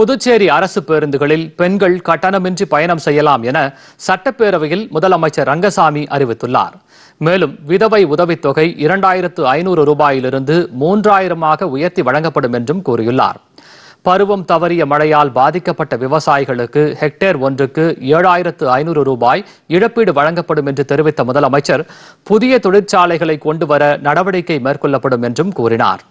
புதுச்சேரி அரசு பேருந்துகளில் பெண்கள் கட்டணமின்றி பயணம் செய்யலாம் என சட்டப்பேரவையில் முதலமைச்சர் ரங்கசாமி அறிவித்துள்ளார் மேலும் விதவை உதவித்தொகை இரண்டாயிரத்து ஐநூறு ரூபாயிலிருந்து மூன்றாயிரமாக உயர்த்தி வழங்கப்படும் என்றும் கூறியுள்ளார் பருவம் தவறிய மழையால் பாதிக்கப்பட்ட விவசாயிகளுக்கு ஹெக்டேர் ஒன்றுக்கு ஏழாயிரத்து ஐநூறு ரூபாய் இழப்பீடு வழங்கப்படும் என்று தெரிவித்த முதலமைச்சர் புதிய தொழிற்சாலைகளை கொண்டுவர நடவடிக்கை மேற்கொள்ளப்படும் என்றும் கூறினார்